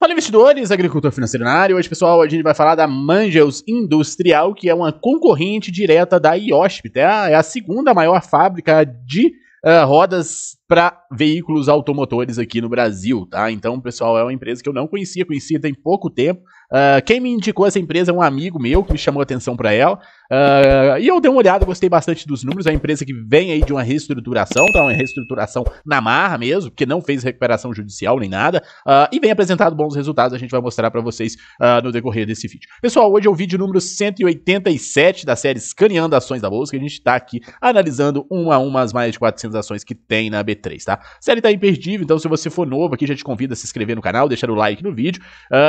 Fala investidores, agricultor financeiro na área. Hoje, pessoal, a gente vai falar da Mangels Industrial, que é uma concorrente direta da IOSP. Tá? É a segunda maior fábrica de uh, rodas para veículos automotores aqui no Brasil, tá? Então, pessoal, é uma empresa que eu não conhecia, conhecia tem pouco tempo. Uh, quem me indicou essa empresa é um amigo meu que me chamou a atenção para ela. Uh, e eu dei uma olhada, gostei bastante dos números. É uma empresa que vem aí de uma reestruturação, tá? Uma reestruturação na marra mesmo, porque não fez recuperação judicial nem nada. Uh, e vem apresentado bons resultados, a gente vai mostrar para vocês no decorrer desse vídeo. Pessoal, hoje é o vídeo número 187 da série Escaneando Ações da Bolsa, que a gente tá aqui analisando uma a uma as mais de 400 ações que tem na B3, tá? A série tá imperdível, então se você for novo aqui, já te convido a se inscrever no canal, deixar o like no vídeo.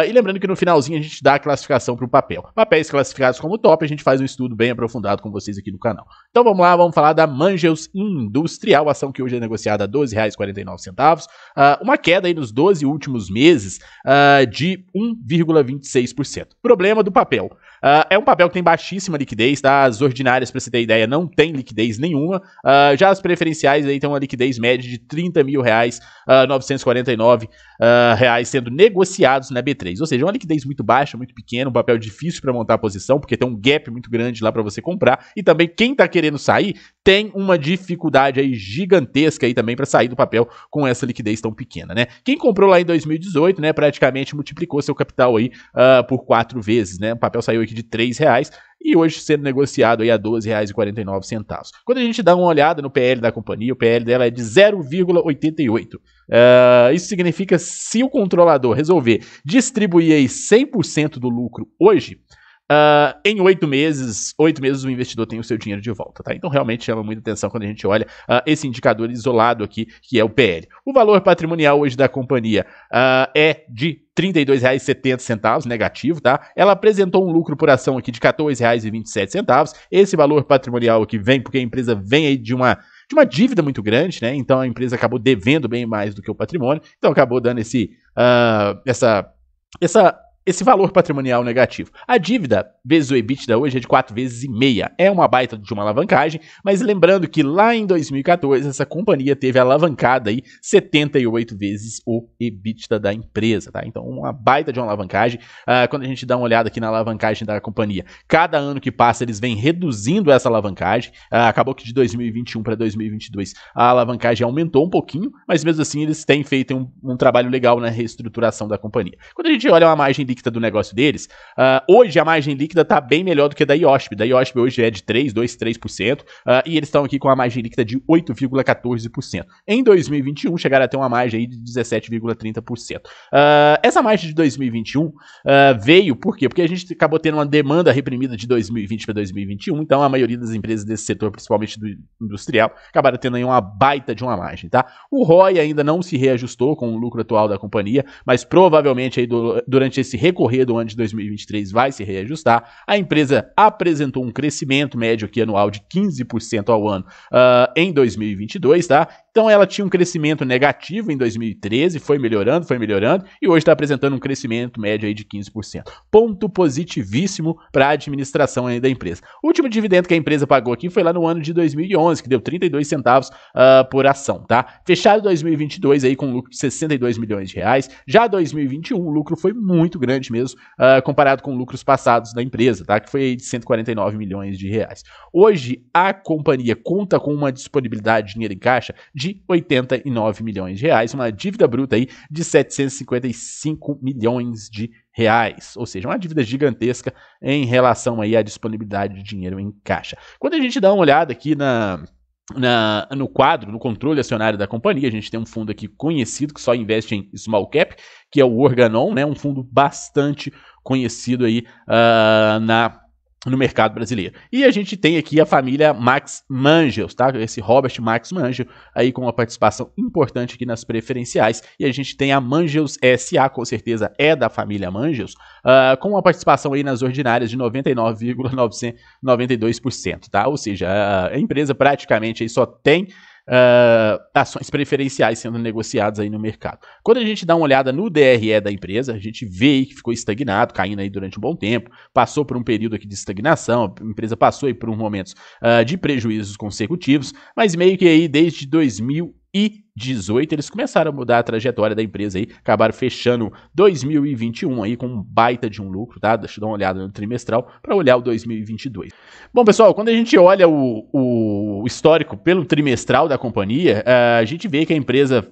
e lembrando que no finalzinho finalzinho a gente dá a classificação para o papel. Papéis classificados como top, a gente faz um estudo bem aprofundado com vocês aqui no canal. Então vamos lá, vamos falar da Mangels Industrial, ação que hoje é negociada a R$ 12,49, uh, uma queda aí nos 12 últimos meses uh, de 1,26%. Problema do papel. Uh, é um papel que tem baixíssima liquidez, tá? As ordinárias, para você ter ideia, não tem liquidez nenhuma. Uh, já as preferenciais aí têm uma liquidez média de 30 mil reais, uh, 949 reais sendo negociados na B3. Ou seja, é uma liquidez muito muito baixa, muito pequena, um papel difícil para montar a posição, porque tem um gap muito grande lá para você comprar. E também quem está querendo sair tem uma dificuldade aí gigantesca aí também para sair do papel com essa liquidez tão pequena, né? Quem comprou lá em 2018, né, praticamente multiplicou seu capital aí uh, por quatro vezes, né? O papel saiu aqui de três reais e hoje sendo negociado aí a R$ 12,49. Quando a gente dá uma olhada no PL da companhia, o PL dela é de 0,88. Uh, eh, isso significa se o controlador resolver distribuir aí 100% do lucro hoje, Uh, em oito meses, oito meses o investidor tem o seu dinheiro de volta, tá? Então realmente chama muita atenção quando a gente olha uh, esse indicador isolado aqui, que é o PL. O valor patrimonial hoje da companhia uh, é de R$ 32,70 negativo, tá? Ela apresentou um lucro por ação aqui de R$ 14,27. Esse valor patrimonial aqui vem porque a empresa vem aí de uma de uma dívida muito grande, né? Então a empresa acabou devendo bem mais do que o patrimônio, então acabou dando esse essa essa esse valor patrimonial negativo. A dívida vezes o EBITDA hoje é de 4 vezes e meia. É uma baita de uma alavancagem, mas lembrando que lá em 2014 essa companhia teve alavancada aí 78 vezes o EBITDA da empresa, tá? Então uma baita de uma alavancagem. Ah, quando a gente dá uma olhada aqui na alavancagem da companhia, cada ano que passa eles vêm reduzindo essa alavancagem. Ah, acabou que de 2021 para 2022 a alavancagem aumentou um pouquinho, mas mesmo assim eles têm feito um, um trabalho legal na reestruturação da companhia. Quando a gente olha uma margem líquida do negócio deles, uh, hoje a margem líquida está bem melhor do que a da IOSP. Da IOSP hoje é de 3, 2, 3%, uh, e eles estão aqui com a margem líquida de 8,14%. Em 2021 chegaram a ter uma margem aí de 17,30%. Uh, ah, essa margem de 2021 ah, veio por quê? Porque a gente acabou tendo uma demanda reprimida de 2020 para 2021, então a maioria das empresas desse setor, principalmente do industrial, acabaram tendo aí uma baita de uma margem, tá? O ROI ainda não se reajustou com o lucro atual da companhia, mas provavelmente aí do, durante esse recorrer do ano de 2023 vai se reajustar. A empresa apresentou um crescimento médio aqui anual de 15% ao ano uh, em 2022, tá? Então ela tinha um crescimento negativo em 2013, foi melhorando, foi melhorando, e hoje está apresentando um crescimento médio aí de 15%. Ponto positivíssimo para a administração da empresa. O último dividendo que a empresa pagou aqui foi lá no ano de 2011, que deu 32 centavos uh, por ação, tá? Fechado 2022 aí com lucro de 62 milhões de reais. Já 2021 o lucro foi muito grande mesmo, uh, comparado com lucros passados da empresa, tá? Que foi de 149 milhões de reais. Hoje a companhia conta com uma disponibilidade de dinheiro em caixa de 89 milhões de reais, uma dívida bruta aí de 755 milhões de reais, ou seja, uma dívida gigantesca em relação aí à disponibilidade de dinheiro em caixa. Quando a gente dá uma olhada aqui na na, no quadro, no controle acionário da companhia, a gente tem um fundo aqui conhecido que só investe em small cap, que é o Organon, né, um fundo bastante conhecido aí uh, na no mercado brasileiro. E a gente tem aqui a família Max Mangels, tá? Esse Robert Max Mangel, aí com uma participação importante aqui nas preferenciais. E a gente tem a Mangels SA, com certeza é da família Mangels, uh, com uma participação aí nas ordinárias de 99,92%, tá? Ou seja, a empresa praticamente aí só tem uh, ações preferenciais sendo negociadas aí no mercado. Quando a gente dá uma olhada no DRE da empresa, a gente vê que ficou estagnado, caindo aí durante um bom tempo, passou por um período aqui de estagnação, a empresa passou aí por um momentos uh, de prejuízos consecutivos, mas meio que aí desde 2000 2018. Eles começaram a mudar a trajetória da empresa aí, acabaram fechando 2021 aí com um baita de um lucro, tá? Deixa eu dar uma olhada no trimestral para olhar o 2022. Bom, pessoal, quando a gente olha o, o histórico pelo trimestral da companhia, eh, a gente vê que a empresa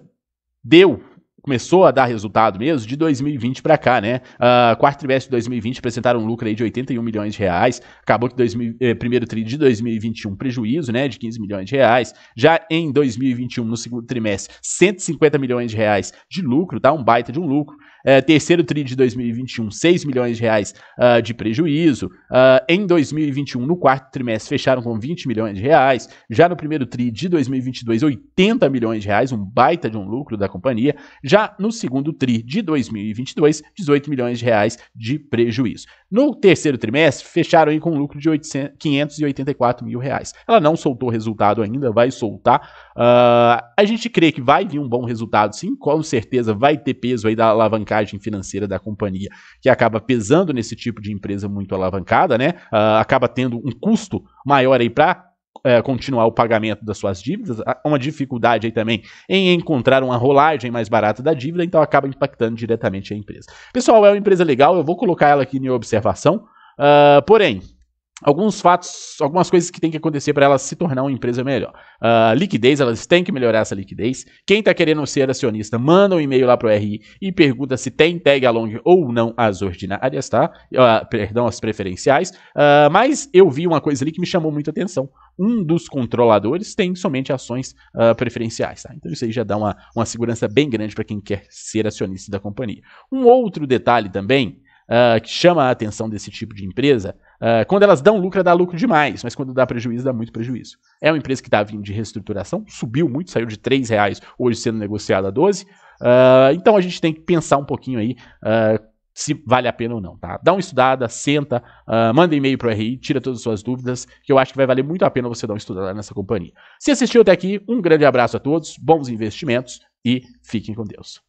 deu começou a dar resultado mesmo de 2020 para cá, né? Uh, quarto trimestre de 2020 apresentaram um lucro aí de 81 milhões de reais, acabou que eh, primeiro trimestre de 2021 prejuízo, né, de 15 milhões de reais. Já em 2021, no segundo trimestre, 150 milhões de reais de lucro, tá? Um baita de um lucro é, terceiro TRI de 2021, 6 milhões de reais uh, de prejuízo. Uh, em 2021, no quarto trimestre, fecharam com 20 milhões de reais. Já no primeiro TRI de 2022, 80 milhões de reais, um baita de um lucro da companhia. Já no segundo TRI de 2022, 18 milhões de reais de prejuízo. No terceiro trimestre, fecharam aí com um lucro de 800, 584 mil reais. Ela não soltou resultado ainda, vai soltar. Uh, a gente crê que vai vir um bom resultado, sim, com certeza vai ter peso aí da alavancagem alavancagem financeira da companhia, que acaba pesando nesse tipo de empresa muito alavancada, né? Uh, acaba tendo um custo maior aí para é, eh, continuar o pagamento das suas dívidas, ah, uma dificuldade aí também em encontrar uma rolagem mais barata da dívida, então acaba impactando diretamente a empresa. Pessoal, é uma empresa legal, eu vou colocar ela aqui em observação, uh, porém, alguns fatos, algumas coisas que tem que acontecer para ela se tornar uma empresa melhor. Uh, liquidez, elas têm que melhorar essa liquidez. Quem está querendo ser acionista, manda um e-mail lá para o RI e pergunta se tem tag along ou não as ordinárias, tá? Uh, perdão, as preferenciais. Uh, mas eu vi uma coisa ali que me chamou muita atenção. Um dos controladores tem somente ações preferenciais, tá? Então isso aí já dá uma, uma segurança bem grande para quem quer ser acionista da companhia. Um outro detalhe também que chama a atenção desse tipo de empresa Uh, quando elas dão lucro, é dá lucro demais, mas quando dá prejuízo, dá muito prejuízo. É uma empresa que está vindo de reestruturação, subiu muito, saiu de 3 reais, hoje sendo negociada a 12. Uh, ah, então a gente tem que pensar um pouquinho aí uh, se vale a pena ou não, tá? Dá uma estudada, senta, uh, manda e-mail para o RI, tira todas as suas dúvidas, que eu acho que vai valer muito a pena você dar uma estudada nessa companhia. Se assistiu até aqui, um grande abraço a todos, bons investimentos e fiquem com Deus.